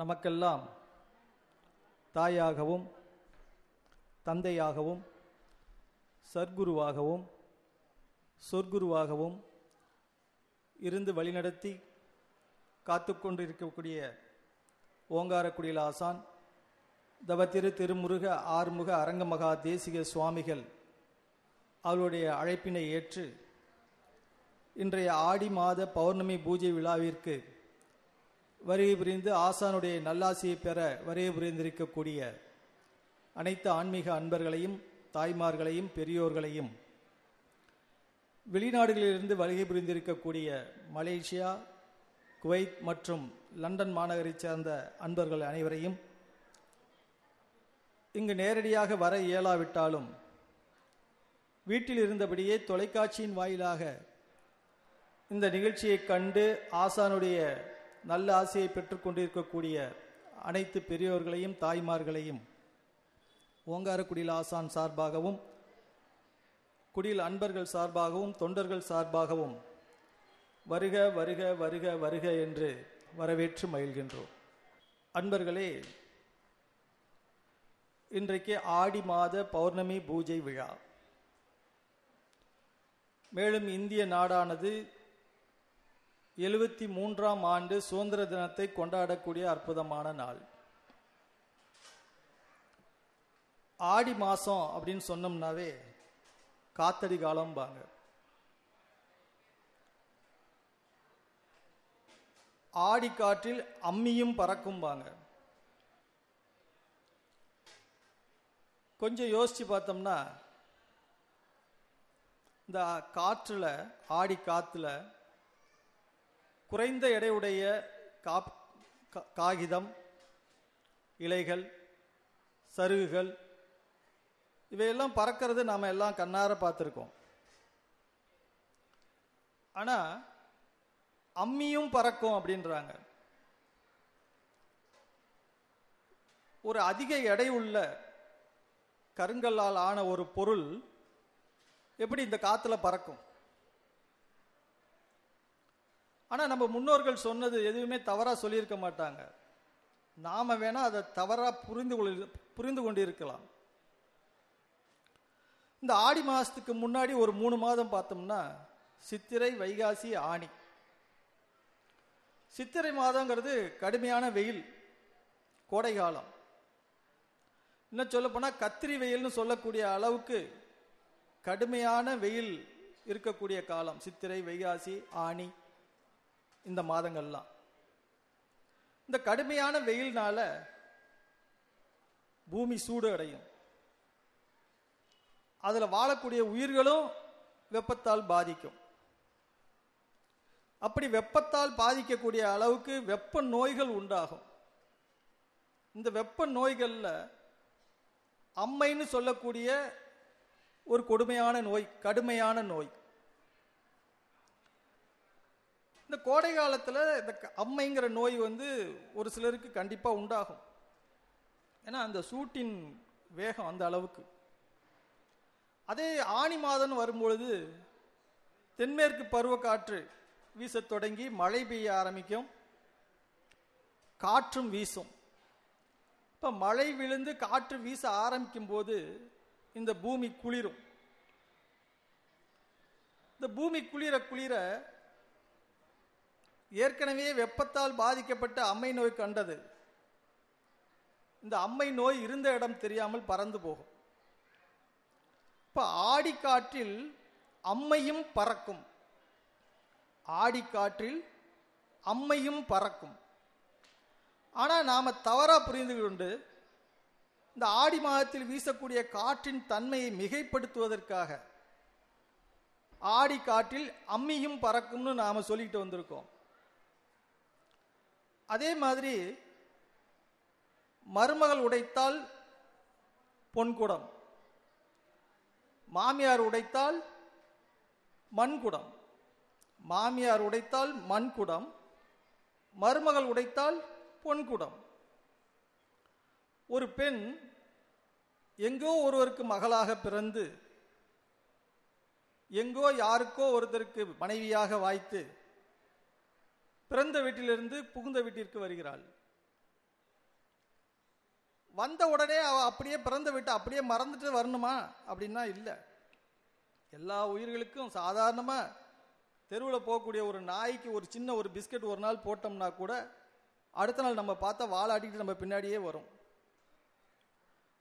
நமக்கெல்லாம் தாயாகவும் தந்தையாகவும் சர்க்குருவாகவும் சொர்க்குருவாகவும் இருந்து வழிநடத்தி காத்து கொண்டிருக்கக்கூடிய ஓங்காரக்குடியில் ஆசான் தவத்திரு திருமுருக ஆறுமுக அரங்கமகா தேசிக சுவாமிகள் அவருடைய அழைப்பினை ஏற்று இன்றைய ஆடி மாத பௌர்ணமி பூஜை விழாவிற்கு வருகை புரிந்து ஆசானுடைய நல்லாசியை பெற வருகை புரிந்திருக்கக்கூடிய அனைத்து ஆன்மீக அன்பர்களையும் தாய்மார்களையும் பெரியோர்களையும் வெளிநாடுகளிலிருந்து வருகை புரிந்திருக்கக்கூடிய மலேசியா குவைத் மற்றும் லண்டன் மாநகரைச் சேர்ந்த அன்பர்கள் அனைவரையும் இங்கு நேரடியாக வர இயலாவிட்டாலும் வீட்டில் இருந்தபடியே தொலைக்காட்சியின் வாயிலாக இந்த நிகழ்ச்சியை கண்டு ஆசானுடைய நல்ல ஆசையை பெற்றுக்கொண்டிருக்கக்கூடிய அனைத்து பெரியோர்களையும் தாய்மார்களையும் ஓங்காரக்குடியில் ஆசான் சார்பாகவும் குடியில் அன்பர்கள் சார்பாகவும் தொண்டர்கள் சார்பாகவும் வருக வருக வருக வருக என்று வரவேற்று மகிழ்கின்றோம் அன்பர்களே இன்றைக்கு ஆடி மாத பௌர்ணமி பூஜை விழா மேலும் இந்திய நாடானது எழுபத்தி மூன்றாம் ஆண்டு சுதந்திர தினத்தை கொண்டாடக்கூடிய அற்புதமான நாள் ஆடி மாதம் அப்படின்னு சொன்னோம்னாவே காத்தடி காலம்பாங்க ஆடி காற்றில் அம்மியும் பறக்கும்பாங்க கொஞ்சம் யோசிச்சு பார்த்தோம்னா இந்த காற்றில் ஆடி காற்றுல குறைந்த எடையுடைய காப் காகிதம் இலைகள் சருகுகள் இவையெல்லாம் பறக்கிறது நாம் எல்லாம் கண்ணார பார்த்துருக்கோம் ஆனால் அம்மியும் பறக்கும் அப்படின்றாங்க ஒரு அதிக எடை உள்ள கருங்கல்லால் ஆன ஒரு பொருள் எப்படி இந்த காற்றுல பறக்கும் ஆனால் நம்ம முன்னோர்கள் சொன்னது எதுவுமே தவறாக சொல்லியிருக்க மாட்டாங்க நாம் வேணால் அதை தவறாக புரிந்து கொள்ள புரிந்து கொண்டிருக்கலாம் இந்த ஆடி மாதத்துக்கு முன்னாடி ஒரு மூணு மாதம் பார்த்தோம்னா சித்திரை வைகாசி ஆணி சித்திரை மாதங்கிறது கடுமையான வெயில் கோடை காலம் இன்னும் சொல்லப்போனால் கத்திரி வெயில்னு சொல்லக்கூடிய அளவுக்கு கடுமையான வெயில் இருக்கக்கூடிய காலம் சித்திரை வைகாசி ஆணி இந்த மாதங்கள்லாம் இந்த கடுமையான வெயில்னால பூமி சூடு அடையும் அதில் வாழக்கூடிய உயிர்களும் வெப்பத்தால் பாதிக்கும் அப்படி வெப்பத்தால் பாதிக்கக்கூடிய அளவுக்கு வெப்ப நோய்கள் உண்டாகும் இந்த வெப்ப நோய்களில் அம்மைன்னு சொல்லக்கூடிய ஒரு கொடுமையான நோய் கடுமையான நோய் இந்த கோடை காலத்தில் இந்த அம்மைங்கிற நோய் வந்து ஒரு சிலருக்கு கண்டிப்பாக உண்டாகும் ஏன்னா அந்த சூட்டின் வேகம் அந்த அளவுக்கு அதே ஆணி மாதம் வரும்பொழுது தென்மேற்கு பருவக்காற்று வீச தொடங்கி மழை பெய்ய ஆரம்பிக்கும் காற்றும் வீசும் இப்போ மழை விழுந்து காற்று வீச ஆரம்பிக்கும் போது இந்த பூமி குளிரும் இந்த பூமி குளிர குளிர ஏற்கனவே வெப்பத்தால் பாதிக்கப்பட்ட அம்மை நோய் கண்டது இந்த அம்மை நோய் இருந்த இடம் தெரியாமல் பறந்து போகும் இப்போ ஆடிக்காற்றில் அம்மையும் பறக்கும் ஆடிக்காற்றில் அம்மையும் பறக்கும் ஆனால் நாம் தவறாக புரிந்து கொண்டு இந்த ஆடி மாதத்தில் வீசக்கூடிய காற்றின் தன்மையை மிகைப்படுத்துவதற்காக ஆடி காற்றில் அம்மியும் பறக்கும்னு நாம் சொல்லிட்டு வந்திருக்கோம் அதே மாதிரி மருமகள் உடைத்தால் பொன்குடம் மாமியார் உடைத்தால் மண்குடம் மாமியார் உடைத்தால் மண்குடம் மருமகள் உடைத்தால் பொன்குடம் ஒரு பெண் எங்கோ ஒருவருக்கு மகளாக பிறந்து எங்கோ யாருக்கோ ஒருத்தருக்கு மனைவியாக வாய்த்து பிறந்த வீட்டிலிருந்து புகுந்த வீட்டிற்கு வருகிறாள் வந்த உடனே அவ அப்படியே பிறந்த வீட்டை அப்படியே மறந்துட்டு வரணுமா அப்படின்னா இல்லை எல்லா உயிர்களுக்கும் சாதாரணமாக தெருவில் போகக்கூடிய ஒரு நாய்க்கு ஒரு சின்ன ஒரு பிஸ்கட் ஒரு நாள் போட்டோம்னா கூட அடுத்த நாள் நம்ம பார்த்தா வாழாட்டிக்கிட்டு நம்ம பின்னாடியே வரும்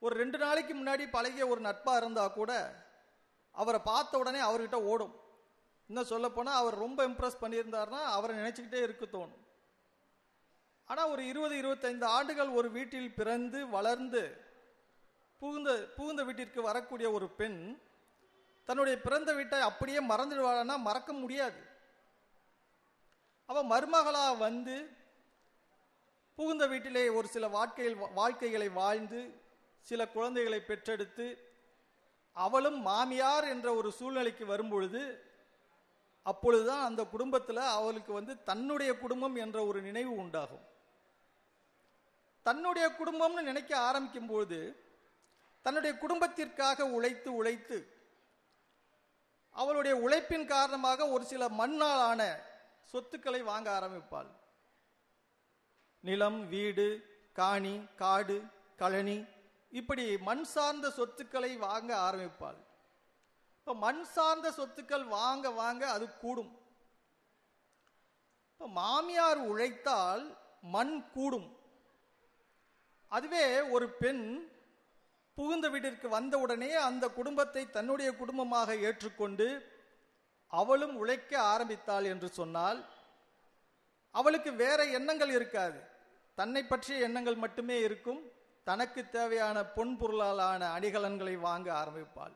ஒரு ரெண்டு நாளைக்கு முன்னாடி பழகிய ஒரு நட்பாக இருந்தால் கூட அவரை பார்த்த உடனே அவர்கிட்ட ஓடும் இன்னும் சொல்லப்போனால் அவர் ரொம்ப இம்ப்ரெஸ் பண்ணியிருந்தார்னா அவரை நினச்சிக்கிட்டே இருக்க தோணும் ஆனால் ஒரு இருபது இருபத்தைந்து ஆண்டுகள் ஒரு வீட்டில் பிறந்து வளர்ந்து புகுந்த புகுந்த வீட்டிற்கு வரக்கூடிய ஒரு பெண் தன்னுடைய பிறந்த வீட்டை அப்படியே மறந்துடுவாள்னா மறக்க முடியாது அவள் மருமகளாக வந்து புகுந்த வீட்டிலே ஒரு சில வாழ்க்கையில் வாழ்க்கைகளை வாழ்ந்து சில குழந்தைகளை பெற்றெடுத்து அவளும் மாமியார் என்ற ஒரு சூழ்நிலைக்கு வரும்பொழுது அப்பொழுதுதான் அந்த குடும்பத்தில் அவளுக்கு வந்து தன்னுடைய குடும்பம் என்ற ஒரு நினைவு உண்டாகும் தன்னுடைய குடும்பம்னு நினைக்க ஆரம்பிக்கும் பொழுது தன்னுடைய குடும்பத்திற்காக உழைத்து உழைத்து அவளுடைய உழைப்பின் காரணமாக ஒரு சில மண்ணாலான சொத்துக்களை வாங்க ஆரம்பிப்பாள் நிலம் வீடு காணி காடு கழனி இப்படி மண் சார்ந்த சொத்துக்களை வாங்க ஆரம்பிப்பாள் இப்போ மண் சார்ந்த சொத்துக்கள் வாங்க வாங்க அது கூடும் இப்போ மாமியார் உழைத்தால் மண் கூடும் அதுவே ஒரு பெண் புகுந்த வீட்டிற்கு உடனே அந்த குடும்பத்தை தன்னுடைய குடும்பமாக ஏற்றுக்கொண்டு அவளும் உழைக்க ஆரம்பித்தாள் என்று சொன்னால் அவளுக்கு வேற எண்ணங்கள் இருக்காது தன்னை பற்றிய எண்ணங்கள் மட்டுமே இருக்கும் தனக்கு தேவையான பொன் பொருளாலான அணிகலன்களை வாங்க ஆரம்பிப்பாள்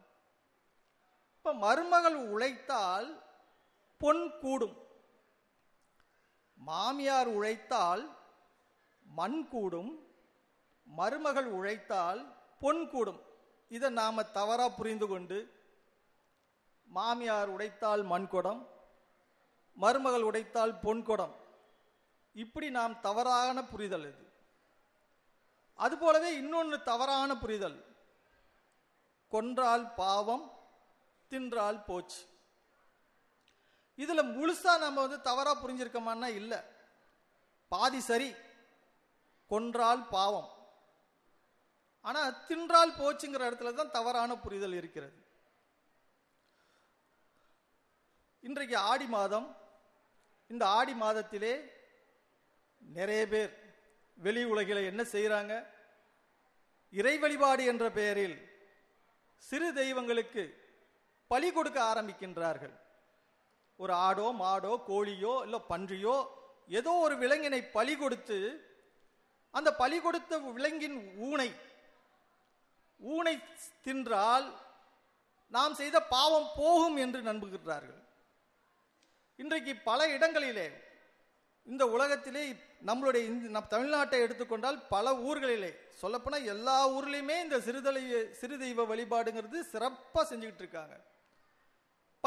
இப்போ மருமகள் உழைத்தால் பொன் கூடும் மாமியார் உழைத்தால் மண் கூடும் மருமகள் உழைத்தால் பொன் கூடும் இதை நாம் தவறாக புரிந்து கொண்டு மாமியார் உடைத்தால் மண் குடம் மருமகள் உடைத்தால் பொன் குடம் இப்படி நாம் தவறான புரிதல் இது அதுபோலவே இன்னொன்று தவறான புரிதல் கொன்றால் பாவம் தின்றால் போச்சு இதில் முழுசா நம்ம வந்து தவறாக புரிஞ்சிருக்கோமான்னா இல்லை பாதி சரி கொன்றால் பாவம் ஆனால் தின்றால் போச்சுங்கிற இடத்துல தான் தவறான புரிதல் இருக்கிறது இன்றைக்கு ஆடி மாதம் இந்த ஆடி மாதத்திலே நிறைய பேர் வெளி உலகில் என்ன செய்கிறாங்க இறை வழிபாடு என்ற பெயரில் சிறு தெய்வங்களுக்கு பலி கொடுக்க ஆரம்பிக்கின்றார்கள் ஒரு ஆடோ மாடோ கோழியோ இல்லை பன்றியோ ஏதோ ஒரு விலங்கினை பலி கொடுத்து அந்த பலி கொடுத்த விலங்கின் ஊனை ஊனை தின்றால் நாம் செய்த பாவம் போகும் என்று நம்புகின்றார்கள் இன்றைக்கு பல இடங்களிலே இந்த உலகத்திலே நம்மளுடைய இந்த தமிழ்நாட்டை எடுத்துக்கொண்டால் பல ஊர்களிலே சொல்லப்போனால் எல்லா ஊர்லேயுமே இந்த சிறுதலை சிறுதெய்வ வழிபாடுங்கிறது சிறப்பாக செஞ்சுக்கிட்டு இருக்காங்க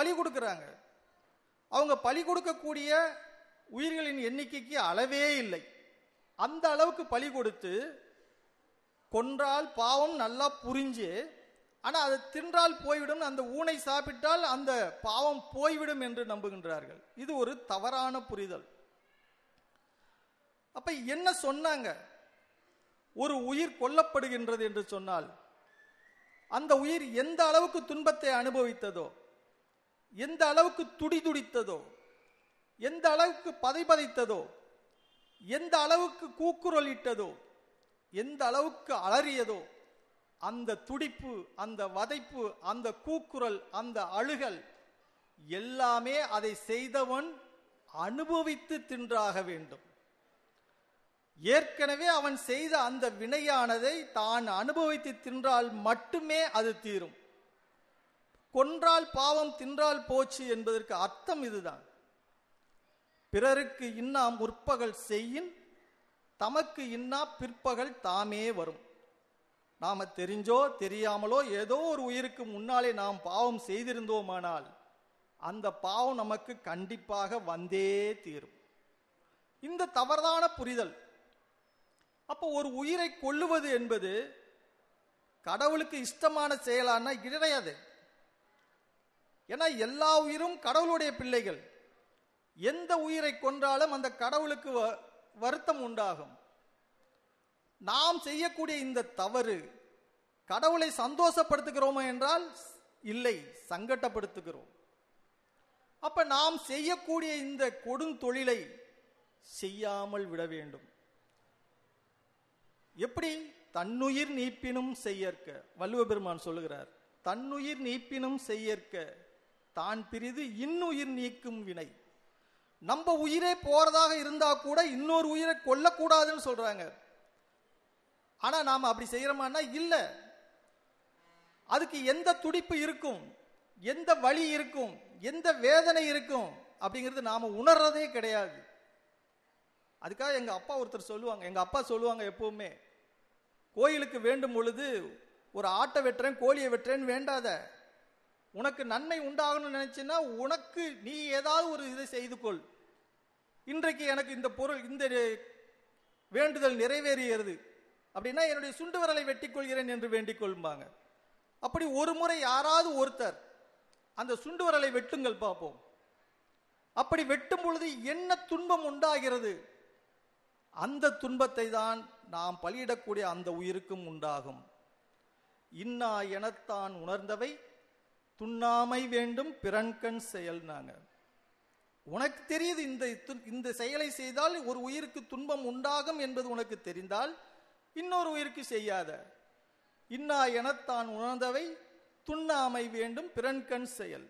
பலி கொடுக்குறாங்க அவங்க பலி கொடுக்கக்கூடிய உயிர்களின் எண்ணிக்கைக்கு அளவே இல்லை அந்த அளவுக்கு பலி கொடுத்து கொன்றால் பாவம் நல்லா புரிஞ்சு ஆனால் அதை தின்றால் போய்விடும் அந்த ஊனை சாப்பிட்டால் அந்த பாவம் போய்விடும் என்று நம்புகின்றார்கள் இது ஒரு தவறான புரிதல் அப்ப என்ன சொன்னாங்க ஒரு உயிர் கொல்லப்படுகின்றது என்று சொன்னால் அந்த உயிர் எந்த அளவுக்கு துன்பத்தை அனுபவித்ததோ எந்த அளவுக்கு துடிதுடித்ததோ எந்த அளவுக்கு பதைபதைத்ததோ எந்த அளவுக்கு கூக்குரலிட்டதோ எந்த அளவுக்கு அலறியதோ அந்த துடிப்பு அந்த வதைப்பு அந்த கூக்குரல் அந்த அழுகல் எல்லாமே அதை செய்தவன் அனுபவித்து தின்றாக வேண்டும் ஏற்கனவே அவன் செய்த அந்த வினையானதை தான் அனுபவித்து தின்றால் மட்டுமே அது தீரும் கொன்றால் பாவம் தின்றால் போச்சு என்பதற்கு அர்த்தம் இதுதான் பிறருக்கு இன்னா முற்பகல் செய்யின் தமக்கு இன்னா பிற்பகல் தாமே வரும் நாம் தெரிஞ்சோ தெரியாமலோ ஏதோ ஒரு உயிருக்கு முன்னாலே நாம் பாவம் செய்திருந்தோமானால் அந்த பாவம் நமக்கு கண்டிப்பாக வந்தே தீரும் இந்த தவறான புரிதல் அப்போ ஒரு உயிரை கொள்ளுவது என்பது கடவுளுக்கு இஷ்டமான செயலான இடையாது ஏன்னா எல்லா உயிரும் கடவுளுடைய பிள்ளைகள் எந்த உயிரை கொன்றாலும் அந்த கடவுளுக்கு வருத்தம் உண்டாகும் நாம் செய்யக்கூடிய இந்த தவறு கடவுளை சந்தோஷப்படுத்துகிறோமோ என்றால் இல்லை சங்கட்டப்படுத்துகிறோம் அப்ப நாம் செய்யக்கூடிய இந்த கொடுந்தொழிலை செய்யாமல் விட வேண்டும் எப்படி தன்னுயிர் நீப்பினும் செய்யற்க வள்ளுவ பெருமான் சொல்லுகிறார் தன்னுயிர் நீப்பினும் செய்யற்க தான் பிரிது இன்னுயிர் நீக்கும் வினை நம்ம உயிரே போறதாக இருந்தா கூட இன்னொரு உயிரை கொல்லக்கூடாதுன்னு சொல்றாங்க ஆனா நாம அப்படி செய்யறோமானா இல்லை அதுக்கு எந்த துடிப்பு இருக்கும் எந்த வழி இருக்கும் எந்த வேதனை இருக்கும் அப்படிங்கிறது நாம உணர்றதே கிடையாது அதுக்காக எங்க அப்பா ஒருத்தர் சொல்லுவாங்க எங்க அப்பா சொல்லுவாங்க எப்பவுமே கோயிலுக்கு வேண்டும் பொழுது ஒரு ஆட்டை வெட்டுறேன் கோழியை வெட்டுறேன்னு வேண்டாத உனக்கு நன்மை உண்டாகணும்னு நினைச்சுன்னா உனக்கு நீ ஏதாவது ஒரு இதை செய்து கொள் இன்றைக்கு எனக்கு இந்த பொருள் இந்த வேண்டுதல் நிறைவேறுகிறது அப்படின்னா என்னுடைய சுண்டு வெட்டி கொள்கிறேன் என்று வேண்டிக் கொள்ளும்பாங்க அப்படி ஒரு முறை யாராவது ஒருத்தர் அந்த சுண்டு வரலை வெட்டுங்கள் பார்ப்போம் அப்படி வெட்டும் பொழுது என்ன துன்பம் உண்டாகிறது அந்த துன்பத்தை தான் நாம் பலியிடக்கூடிய அந்த உயிருக்கும் உண்டாகும் இன்னா எனத்தான் உணர்ந்தவை துண்ணாமை வேண்டும் பிறன்கண் செயல்னாங்க உனக்கு தெரியுது இந்த இந்த செயலை செய்தால் ஒரு உயிருக்கு துன்பம் உண்டாகும் என்பது உனக்கு தெரிந்தால் இன்னொரு உயிருக்கு செய்யாத இன்னா என தான் உணர்ந்தவை துண்ணாமை வேண்டும் பிறன்கண் செயல்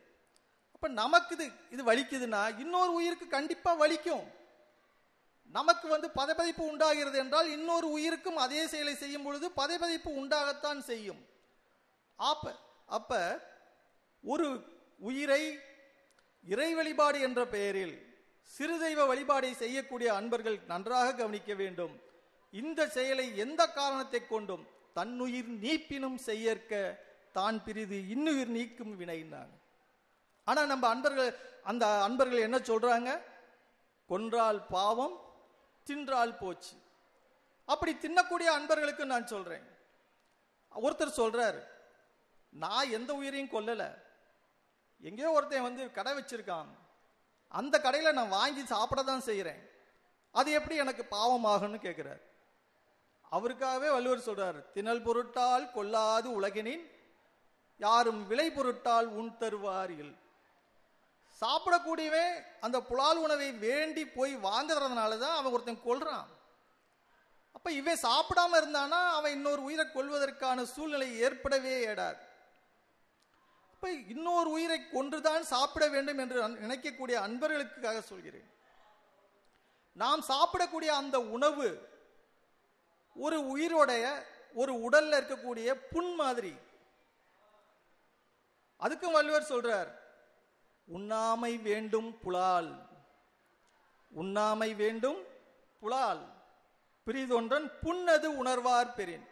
அப்ப நமக்கு இது இது வலிக்குதுன்னா இன்னொரு உயிருக்கு கண்டிப்பா வலிக்கும் நமக்கு வந்து பதைப்பதைப்பு உண்டாகிறது என்றால் இன்னொரு உயிருக்கும் அதே செயலை செய்யும் பொழுது பதைப்பதைப்பு உண்டாகத்தான் செய்யும் ஆப்ப அப்ப ஒரு உயிரை இறை வழிபாடு என்ற பெயரில் சிறு தெய்வ வழிபாடை செய்யக்கூடிய அன்பர்கள் நன்றாக கவனிக்க வேண்டும் இந்த செயலை எந்த காரணத்தை கொண்டும் தன்னுயிர் நீப்பினும் செய்யற்க தான் பிரிது இன்னுயிர் நீக்கும் வினைந்தான் ஆனால் நம்ம அன்பர்கள் அந்த அன்பர்கள் என்ன சொல்றாங்க கொன்றால் பாவம் தின்றால் போச்சு அப்படி தின்னக்கூடிய அன்பர்களுக்கு நான் சொல்றேன் ஒருத்தர் சொல்றார் நான் எந்த உயிரையும் கொல்லலை எங்கேயோ ஒருத்தன் வந்து கடை வச்சிருக்கான் அந்த கடையில் நான் வாங்கி சாப்பிட தான் செய்கிறேன் அது எப்படி எனக்கு பாவமாகன்னு கேட்குறாரு அவருக்காகவே வள்ளுவர் சொல்றார் தினல் பொருட்டால் கொல்லாது உலகினின் யாரும் விலை பொருட்டால் உண் தருவார்கள் சாப்பிடக்கூடியவே அந்த புலால் உணவை வேண்டி போய் வாங்குறதுனால தான் அவன் ஒருத்தன் கொள்றான் அப்ப இவன் சாப்பிடாம இருந்தானா அவன் இன்னொரு உயிரை கொள்வதற்கான சூழ்நிலை ஏற்படவே ஏடாது அப்ப இன்னொரு உயிரை கொன்றுதான் சாப்பிட வேண்டும் என்று நினைக்கக்கூடிய அன்பர்களுக்காக சொல்கிறேன் நாம் சாப்பிடக்கூடிய அந்த உணவு ஒரு உயிரோடைய ஒரு உடல்ல இருக்கக்கூடிய புண் மாதிரி அதுக்கும் வள்ளுவர் சொல்றார் உண்ணாமை வேண்டும் புலால் உண்ணாமை வேண்டும் புலால் பிரிதொன்றன் புண்ணது உணர்வார் பெறின்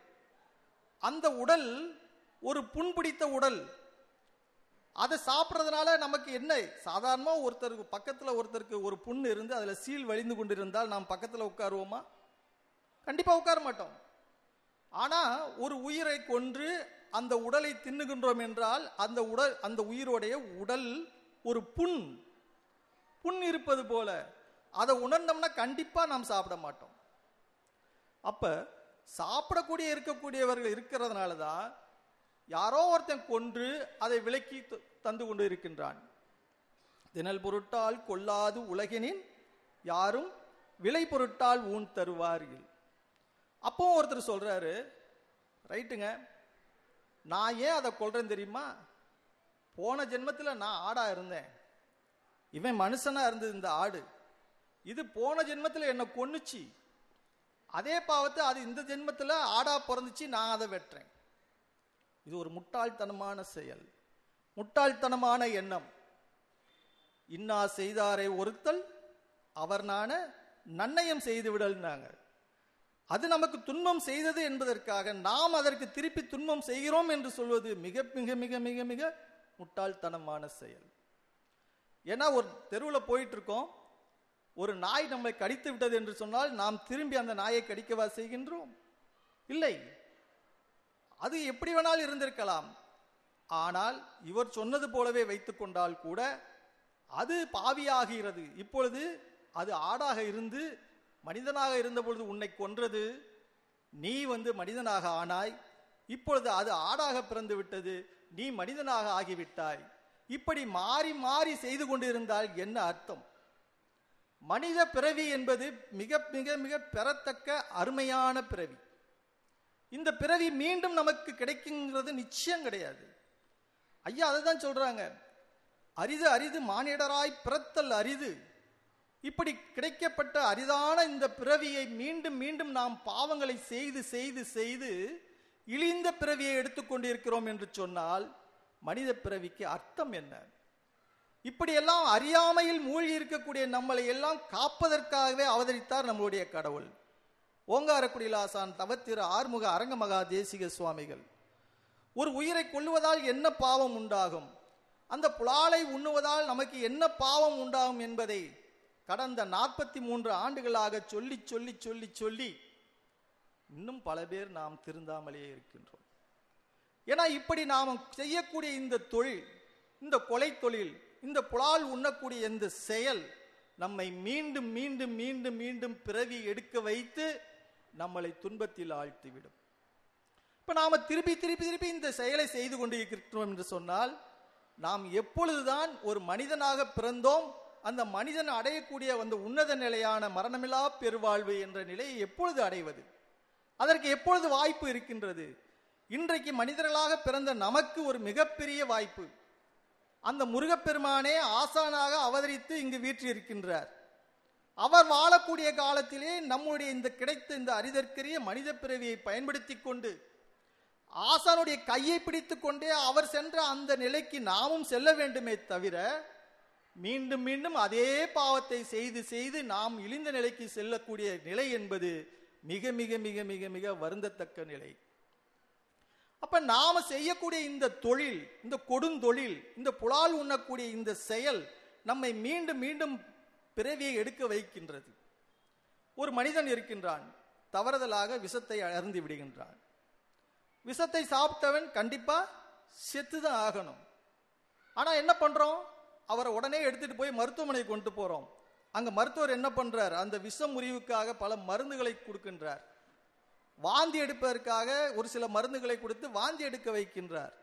அந்த உடல் ஒரு புண்பிடித்த உடல் அதை சாப்பிட்றதுனால நமக்கு என்ன சாதாரணமாக ஒருத்தருக்கு பக்கத்தில் ஒருத்தருக்கு ஒரு புண்ணு இருந்து அதில் சீல் வழிந்து கொண்டு இருந்தால் நாம் பக்கத்தில் உட்காருவோமா கண்டிப்பாக உட்கார மாட்டோம் ஆனால் ஒரு உயிரை கொன்று அந்த உடலை தின்னுகின்றோம் என்றால் அந்த உடல் அந்த உயிரோடைய உடல் ஒரு புண் புண் இருப்பது போல அதை உணர்ந்தோம்னா கண்டிப்பாக நாம் சாப்பிட மாட்டோம் அப்போ சாப்பிடக்கூடிய இருக்கக்கூடியவர்கள் இருக்கிறதுனால தான் யாரோ ஒருத்தன் கொன்று அதை விலக்கி தந்து கொண்டு இருக்கின்றான் தினல் பொருட்டால் கொல்லாது உலகினின் யாரும் விலை பொருட்டால் ஊன் தருவார்கள் அப்போ ஒருத்தர் சொல்றாரு ரைட்டுங்க நான் ஏன் அதை கொள்றேன் தெரியுமா போன ஜென்மத்தில் நான் ஆடா இருந்தேன் இவன் மனுஷனா இருந்தது இந்த ஆடு இது போன ஜென்மத்தில் என்னை கொன்னுச்சு அதே பாவத்தை அது இந்த ஜென்மத்தில் ஆடா பிறந்துச்சு நான் அதை வெட்டுறேன் இது ஒரு முட்டாள்தனமான செயல் முட்டாள்தனமான எண்ணம் இன்னா செய்தாரை ஒருத்தல் அவர் நான நன்னயம் செய்துவிடல்னாங்க அது நமக்கு துன்பம் செய்தது என்பதற்காக நாம் அதற்கு திருப்பி துன்பம் செய்கிறோம் என்று சொல்வது மிக மிக மிக மிக மிக முட்டாள்தனமான செயல் ஏன்னா ஒரு தெருவில் போயிட்டு இருக்கோம் ஒரு நாய் நம்மை கடித்து விட்டது என்று சொன்னால் நாம் திரும்பி அந்த நாயை கடிக்கவா செய்கின்றோம் இல்லை அது எப்படி வேணாலும் இருந்திருக்கலாம் ஆனால் இவர் சொன்னது போலவே வைத்து கொண்டால் கூட அது பாவியாகிறது இப்பொழுது அது ஆடாக இருந்து மனிதனாக இருந்தபொழுது உன்னை கொன்றது நீ வந்து மனிதனாக ஆனாய் இப்பொழுது அது ஆடாக பிறந்து விட்டது நீ மனிதனாக ஆகிவிட்டாய் இப்படி மாறி மாறி செய்து கொண்டிருந்தால் என்ன அர்த்தம் மனித பிறவி என்பது மிக மிக மிக பெறத்தக்க அருமையான பிறவி இந்த பிறவி மீண்டும் நமக்கு கிடைக்குங்கிறது நிச்சயம் கிடையாது ஐயா அதை தான் சொல்றாங்க அரிது அரிது மானிடராய் பிறத்தல் அரிது இப்படி கிடைக்கப்பட்ட அரிதான இந்த பிறவியை மீண்டும் மீண்டும் நாம் பாவங்களை செய்து செய்து செய்து இழிந்த பிறவியை எடுத்துக்கொண்டிருக்கிறோம் என்று சொன்னால் மனித பிறவிக்கு அர்த்தம் என்ன இப்படியெல்லாம் அறியாமையில் மூழ்கி இருக்கக்கூடிய நம்மளை எல்லாம் காப்பதற்காகவே அவதரித்தார் நம்மளுடைய கடவுள் ஓங்காரக்குடிலாசான் தவத்திரு ஆறுமுக அரங்க மகா தேசிக சுவாமிகள் ஒரு உயிரை கொள்ளுவதால் என்ன பாவம் உண்டாகும் அந்த புலாலை உண்ணுவதால் நமக்கு என்ன பாவம் உண்டாகும் என்பதை கடந்த நாற்பத்தி மூன்று ஆண்டுகளாக சொல்லி சொல்லி சொல்லி சொல்லி இன்னும் பல பேர் நாம் திருந்தாமலேயே இருக்கின்றோம் ஏன்னா இப்படி நாம் செய்யக்கூடிய இந்த தொழில் இந்த கொலை தொழில் இந்த புலால் உண்ணக்கூடிய இந்த செயல் நம்மை மீண்டும் மீண்டும் மீண்டும் மீண்டும் பிறவி எடுக்க வைத்து நம்மளை துன்பத்தில் ஆழ்த்திவிடும் இப்ப நாம திருப்பி திருப்பி திருப்பி இந்த செயலை செய்து கொண்டு இருக்கிறோம் என்று சொன்னால் நாம் எப்பொழுதுதான் ஒரு மனிதனாக பிறந்தோம் அந்த மனிதன் அடையக்கூடிய அந்த உன்னத நிலையான மரணமில்லா பெருவாழ்வு என்ற நிலையை எப்பொழுது அடைவது அதற்கு எப்பொழுது வாய்ப்பு இருக்கின்றது இன்றைக்கு மனிதர்களாக பிறந்த நமக்கு ஒரு மிகப்பெரிய வாய்ப்பு அந்த முருகப்பெருமானே ஆசானாக அவதரித்து இங்கு வீற்றிருக்கின்றார் அவர் வாழக்கூடிய காலத்திலே நம்முடைய இந்த கிடைத்த இந்த அரிதற்கரிய மனித பிறவியை பயன்படுத்தி கொண்டு ஆசானுடைய கையை பிடித்து கொண்டே அவர் சென்ற அந்த நிலைக்கு நாமும் செல்ல வேண்டுமே தவிர மீண்டும் மீண்டும் அதே பாவத்தை செய்து செய்து நாம் இழிந்த நிலைக்கு செல்லக்கூடிய நிலை என்பது மிக மிக மிக மிக மிக வருந்தத்தக்க நிலை அப்ப நாம செய்யக்கூடிய இந்த தொழில் இந்த கொடுந்தொழில் இந்த புலால் உண்ணக்கூடிய இந்த செயல் நம்மை மீண்டும் மீண்டும் பிறவியை எடுக்க வைக்கின்றது ஒரு மனிதன் இருக்கின்றான் தவறுதலாக விஷத்தை அறந்து விடுகின்றான் விஷத்தை சாப்பிட்டவன் கண்டிப்பா செத்து தான் ஆகணும் ஆனா என்ன பண்றோம் அவரை உடனே எடுத்துட்டு போய் மருத்துவமனை கொண்டு போறோம் அங்க மருத்துவர் என்ன பண்றார் அந்த விஷ முறிவுக்காக பல மருந்துகளை கொடுக்கின்றார் வாந்தி எடுப்பதற்காக ஒரு சில மருந்துகளை கொடுத்து வாந்தி எடுக்க வைக்கின்றார்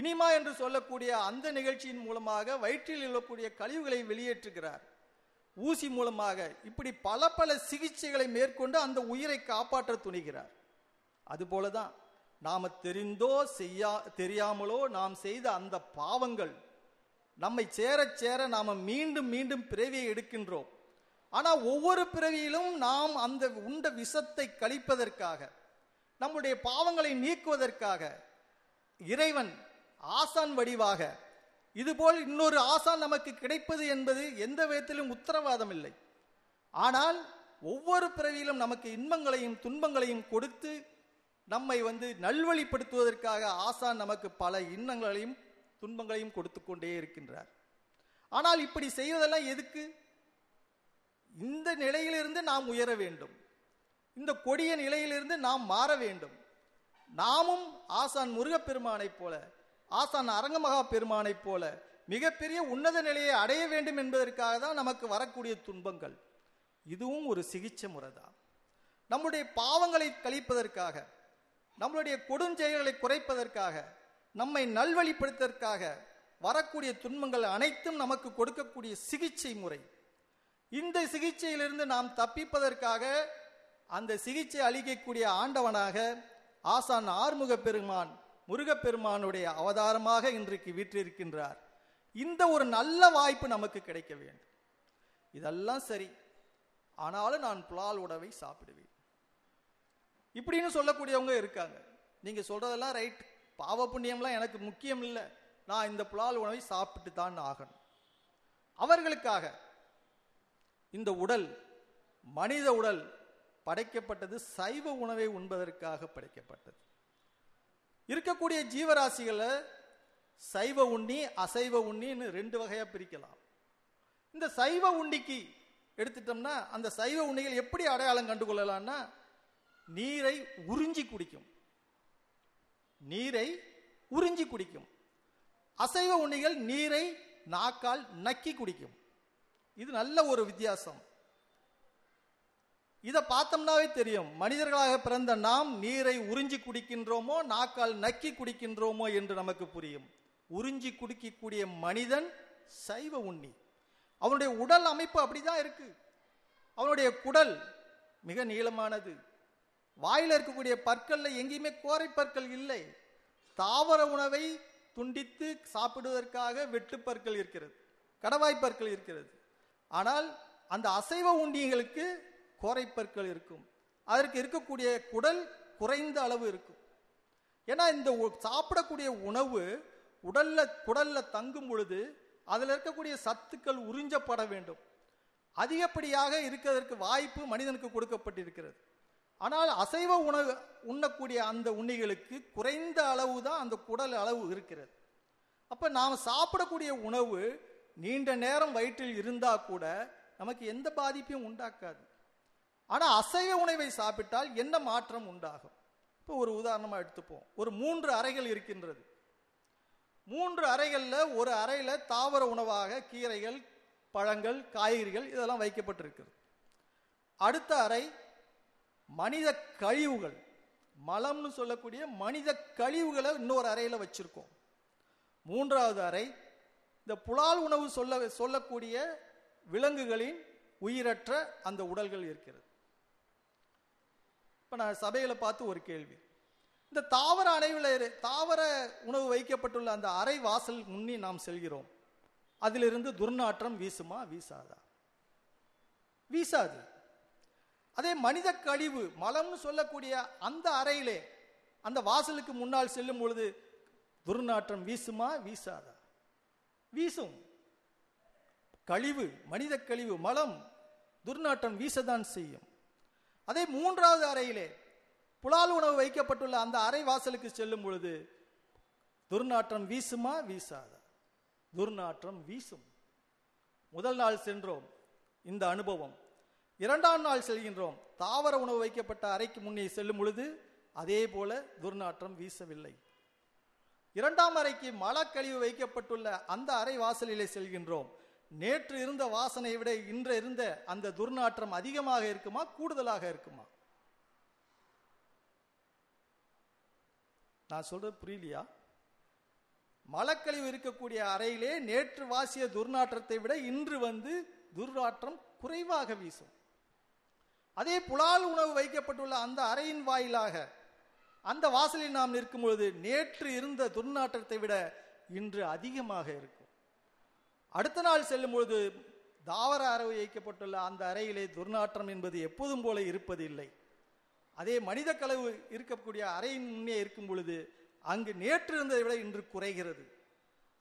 இனிமா என்று சொல்லக்கூடிய அந்த நிகழ்ச்சியின் மூலமாக வயிற்றில் இழக்கூடிய கழிவுகளை வெளியேற்றுகிறார் ஊசி மூலமாக இப்படி பல பல சிகிச்சைகளை மேற்கொண்டு அந்த உயிரை காப்பாற்ற துணிகிறார் அதுபோல தான் நாம் தெரிந்தோ செய்யா தெரியாமலோ நாம் செய்த அந்த பாவங்கள் நம்மை சேர சேர நாம் மீண்டும் மீண்டும் பிறவியை எடுக்கின்றோம் ஆனால் ஒவ்வொரு பிறவியிலும் நாம் அந்த உண்ட விஷத்தை கழிப்பதற்காக நம்முடைய பாவங்களை நீக்குவதற்காக இறைவன் ஆசான் வடிவாக இதுபோல் இன்னொரு ஆசான் நமக்கு கிடைப்பது என்பது எந்த விதத்திலும் உத்தரவாதம் இல்லை ஆனால் ஒவ்வொரு பிறவியிலும் நமக்கு இன்பங்களையும் துன்பங்களையும் கொடுத்து நம்மை வந்து நல்வழிப்படுத்துவதற்காக ஆசான் நமக்கு பல இன்னங்களையும் துன்பங்களையும் கொடுத்து கொண்டே இருக்கின்றார் ஆனால் இப்படி செய்வதெல்லாம் எதுக்கு இந்த நிலையிலிருந்து நாம் உயர வேண்டும் இந்த கொடிய நிலையிலிருந்து நாம் மாற வேண்டும் நாமும் ஆசான் முருகப்பெருமானைப் போல ஆசான் அரங்கமகா பெருமானைப் போல மிகப்பெரிய உன்னத நிலையை அடைய வேண்டும் என்பதற்காக தான் நமக்கு வரக்கூடிய துன்பங்கள் இதுவும் ஒரு சிகிச்சை முறை தான் நம்முடைய பாவங்களை கழிப்பதற்காக நம்மளுடைய கொடுஞ்செயல்களை குறைப்பதற்காக நம்மை நல்வழிப்படுத்ததற்காக வரக்கூடிய துன்பங்கள் அனைத்தும் நமக்கு கொடுக்கக்கூடிய சிகிச்சை முறை இந்த சிகிச்சையிலிருந்து நாம் தப்பிப்பதற்காக அந்த சிகிச்சை அளிக்கக்கூடிய ஆண்டவனாக ஆசான் ஆறுமுக பெருமான் முருகப்பெருமானுடைய அவதாரமாக இன்றைக்கு வீற்றிருக்கின்றார் இந்த ஒரு நல்ல வாய்ப்பு நமக்கு கிடைக்க வேண்டும் இதெல்லாம் சரி ஆனாலும் நான் புலால் உடவை சாப்பிடுவேன் இப்படின்னு சொல்லக்கூடியவங்க இருக்காங்க நீங்கள் சொல்றதெல்லாம் ரைட் பாவ புண்ணியம்லாம் எனக்கு முக்கியம் இல்லை நான் இந்த புலால் உணவை சாப்பிட்டு தான் ஆகணும் அவர்களுக்காக இந்த உடல் மனித உடல் படைக்கப்பட்டது சைவ உணவை உண்பதற்காக படைக்கப்பட்டது இருக்கக்கூடிய ஜீவராசிகளை சைவ உண்ணி அசைவ உண்ணின்னு ரெண்டு வகையாக பிரிக்கலாம் இந்த சைவ உண்ணிக்கு எடுத்துட்டோம்னா அந்த சைவ உண்ணிகள் எப்படி அடையாளம் கண்டுகொள்ளலாம்னா நீரை உறிஞ்சி குடிக்கும் நீரை உறிஞ்சி குடிக்கும் அசைவ உண்ணிகள் நீரை நாக்கால் நக்கி குடிக்கும் இது நல்ல ஒரு வித்தியாசம் இதை பார்த்தோம்னாவே தெரியும் மனிதர்களாக பிறந்த நாம் நீரை உறிஞ்சி குடிக்கின்றோமோ நாக்கால் நக்கி குடிக்கின்றோமோ என்று நமக்கு புரியும் உறிஞ்சி குடிக்கக்கூடிய மனிதன் சைவ உண்ணி அவனுடைய உடல் அமைப்பு அப்படிதான் இருக்கு அவனுடைய குடல் மிக நீளமானது வாயில் இருக்கக்கூடிய பற்களில் எங்கேயுமே கோரை பற்கள் இல்லை தாவர உணவை துண்டித்து சாப்பிடுவதற்காக வெட்டு பற்கள் இருக்கிறது கடவாய் பற்கள் இருக்கிறது ஆனால் அந்த அசைவ உண்டியங்களுக்கு கோரைப்பற்கள் இருக்கும் அதற்கு இருக்கக்கூடிய குடல் குறைந்த அளவு இருக்கும் ஏன்னா இந்த சாப்பிடக்கூடிய உணவு உடல்ல குடல்ல தங்கும் பொழுது அதில் இருக்கக்கூடிய சத்துக்கள் உறிஞ்சப்பட வேண்டும் அதிகப்படியாக இருக்கிறதற்கு வாய்ப்பு மனிதனுக்கு கொடுக்கப்பட்டிருக்கிறது ஆனால் அசைவ உணவு உண்ணக்கூடிய அந்த உண்ணிகளுக்கு குறைந்த அளவு தான் அந்த குடல் அளவு இருக்கிறது அப்போ நாம் சாப்பிடக்கூடிய உணவு நீண்ட நேரம் வயிற்றில் இருந்தால் கூட நமக்கு எந்த பாதிப்பையும் உண்டாக்காது ஆனால் அசைவ உணவை சாப்பிட்டால் என்ன மாற்றம் உண்டாகும் இப்போ ஒரு உதாரணமாக எடுத்துப்போம் ஒரு மூன்று அறைகள் இருக்கின்றது மூன்று அறைகளில் ஒரு அறையில் தாவர உணவாக கீரைகள் பழங்கள் காய்கறிகள் இதெல்லாம் வைக்கப்பட்டிருக்கிறது அடுத்த அறை மனித கழிவுகள் மலம்னு சொல்லக்கூடிய மனித கழிவுகளை இன்னொரு அறையில் வச்சுருக்கோம் மூன்றாவது அறை இந்த புலால் உணவு சொல்ல சொல்லக்கூடிய விலங்குகளின் உயிரற்ற அந்த உடல்கள் இருக்கிறது இப்போ நான் சபையில் பார்த்து ஒரு கேள்வி இந்த தாவர அணைவில் தாவர உணவு வைக்கப்பட்டுள்ள அந்த அறை வாசல் முன்னி நாம் செல்கிறோம் அதிலிருந்து துர்நாற்றம் வீசுமா வீசாதா வீசாது அதே மனித கழிவு மலம்னு சொல்லக்கூடிய அந்த அறையிலே அந்த வாசலுக்கு முன்னால் செல்லும் பொழுது துர்நாற்றம் வீசுமா வீசாதா வீசும் கழிவு மனித கழிவு மலம் துர்நாற்றம் வீசதான் செய்யும் அதே மூன்றாவது அறையிலே புலால் உணவு வைக்கப்பட்டுள்ள அந்த அறை வாசலுக்கு செல்லும் பொழுது துர்நாற்றம் வீசுமா வீசாதா துர்நாற்றம் வீசும் முதல் நாள் சென்றோம் இந்த அனுபவம் இரண்டாம் நாள் செல்கின்றோம் தாவர உணவு வைக்கப்பட்ட அறைக்கு முன்னே செல்லும் பொழுது அதே போல துர்நாற்றம் வீசவில்லை இரண்டாம் அறைக்கு மலக்கழிவு வைக்கப்பட்டுள்ள அந்த அறை வாசலிலே செல்கின்றோம் நேற்று இருந்த வாசனை விட இன்று இருந்த அந்த துர்நாற்றம் அதிகமாக இருக்குமா கூடுதலாக இருக்குமா நான் சொல்றது புரியலையா மலக்கழிவு இருக்கக்கூடிய அறையிலே நேற்று வாசிய துர்நாற்றத்தை விட இன்று வந்து துர்நாற்றம் குறைவாக வீசும் அதே புலால் உணவு வைக்கப்பட்டுள்ள அந்த அறையின் வாயிலாக அந்த வாசலில் நாம் நிற்கும் பொழுது நேற்று இருந்த துர்நாற்றத்தை விட இன்று அதிகமாக இருக்கும் அடுத்த நாள் செல்லும் பொழுது தாவர அறவு வைக்கப்பட்டுள்ள அந்த அறையிலே துர்நாற்றம் என்பது எப்போதும் போல இருப்பதில்லை அதே மனித களவு இருக்கக்கூடிய அறையின் முன்னே இருக்கும் பொழுது அங்கு நேற்று இருந்ததை விட இன்று குறைகிறது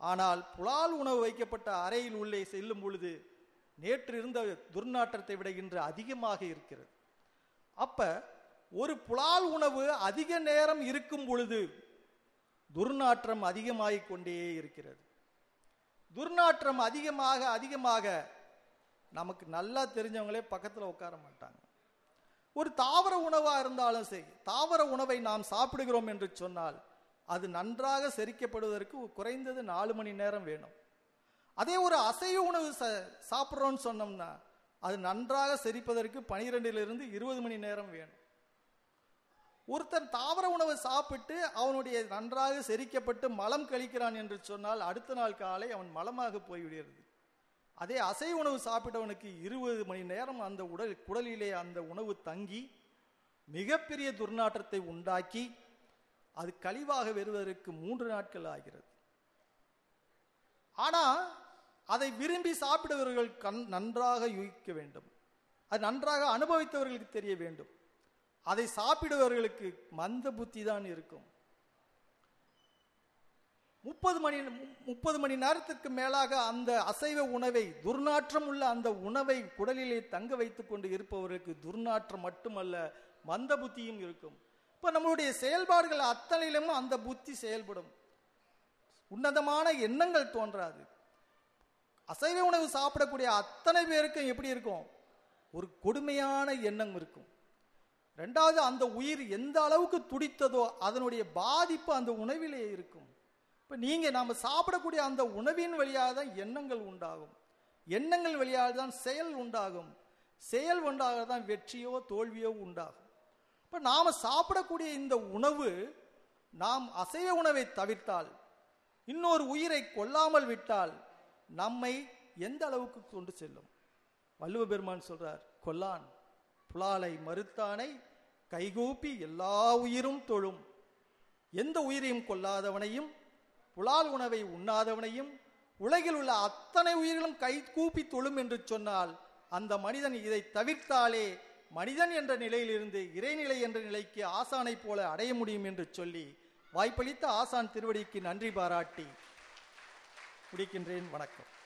ஆனால் புலால் உணவு வைக்கப்பட்ட அறையில் உள்ளே செல்லும் பொழுது நேற்று இருந்த துர்நாற்றத்தை விட இன்று அதிகமாக இருக்கிறது அப்ப ஒரு புலால் உணவு அதிக நேரம் இருக்கும் பொழுது துர்நாற்றம் அதிகமாகிக் கொண்டே இருக்கிறது துர்நாற்றம் அதிகமாக அதிகமாக நமக்கு நல்லா தெரிஞ்சவங்களே பக்கத்தில் உட்கார மாட்டாங்க ஒரு தாவர உணவாக இருந்தாலும் சரி தாவர உணவை நாம் சாப்பிடுகிறோம் என்று சொன்னால் அது நன்றாக செரிக்கப்படுவதற்கு குறைந்தது நாலு மணி நேரம் வேணும் அதே ஒரு அசைவ உணவு ச சாப்பிட்றோன்னு சொன்னோம்னா அது நன்றாக செரிப்பதற்கு பனிரெண்டிலிருந்து இருபது மணி நேரம் வேணும் ஒருத்தன் தாவர உணவு சாப்பிட்டு அவனுடைய நன்றாக செரிக்கப்பட்டு மலம் கழிக்கிறான் என்று சொன்னால் அடுத்த நாள் காலை அவன் மலமாக போய்விடுகிறது அதே அசை உணவு சாப்பிட்டவனுக்கு இருபது மணி நேரம் அந்த உடல் குடலிலே அந்த உணவு தங்கி மிகப்பெரிய துர்நாற்றத்தை உண்டாக்கி அது கழிவாக வருவதற்கு மூன்று நாட்கள் ஆகிறது ஆனால் அதை விரும்பி சாப்பிடுபவர்கள் கண் நன்றாக யூகிக்க வேண்டும் அது நன்றாக அனுபவித்தவர்களுக்கு தெரிய வேண்டும் அதை சாப்பிடுவர்களுக்கு மந்த புத்தி தான் இருக்கும் முப்பது மணி முப்பது மணி நேரத்திற்கு மேலாக அந்த அசைவ உணவை துர்நாற்றம் உள்ள அந்த உணவை குடலிலே தங்க வைத்துக் கொண்டு இருப்பவர்களுக்கு துர்நாற்றம் மட்டுமல்ல மந்த புத்தியும் இருக்கும் இப்போ நம்மளுடைய செயல்பாடுகள் அத்தனையிலும் அந்த புத்தி செயல்படும் உன்னதமான எண்ணங்கள் தோன்றாது அசைவ உணவு சாப்பிடக்கூடிய அத்தனை பேருக்கும் எப்படி இருக்கும் ஒரு கொடுமையான எண்ணம் இருக்கும் ரெண்டாவது அந்த உயிர் எந்த அளவுக்கு துடித்ததோ அதனுடைய பாதிப்பு அந்த உணவிலே இருக்கும் இப்போ நீங்கள் நாம் சாப்பிடக்கூடிய அந்த உணவின் வழியாக தான் எண்ணங்கள் உண்டாகும் எண்ணங்கள் வழியாக தான் செயல் உண்டாகும் செயல் உண்டாக தான் வெற்றியோ தோல்வியோ உண்டாகும் இப்போ நாம் சாப்பிடக்கூடிய இந்த உணவு நாம் அசைய உணவை தவிர்த்தால் இன்னொரு உயிரை கொல்லாமல் விட்டால் நம்மை எந்த அளவுக்கு கொண்டு செல்லும் வள்ளுவ பெருமான் சொல்றார் கொல்லான் புலாலை மறுத்தானை கைகூப்பி எல்லா உயிரும் தொழும் எந்த உயிரையும் கொல்லாதவனையும் புலால் உணவை உண்ணாதவனையும் உலகில் உள்ள அத்தனை உயிர்களும் கை கூப்பி தொழும் என்று சொன்னால் அந்த மனிதன் இதை தவிர்த்தாலே மனிதன் என்ற நிலையிலிருந்து இறைநிலை என்ற நிலைக்கு ஆசானை போல அடைய முடியும் என்று சொல்லி வாய்ப்பளித்த ஆசான் திருவடிக்கு நன்றி பாராட்டி முடிக்கின்றேன் வணக்கம்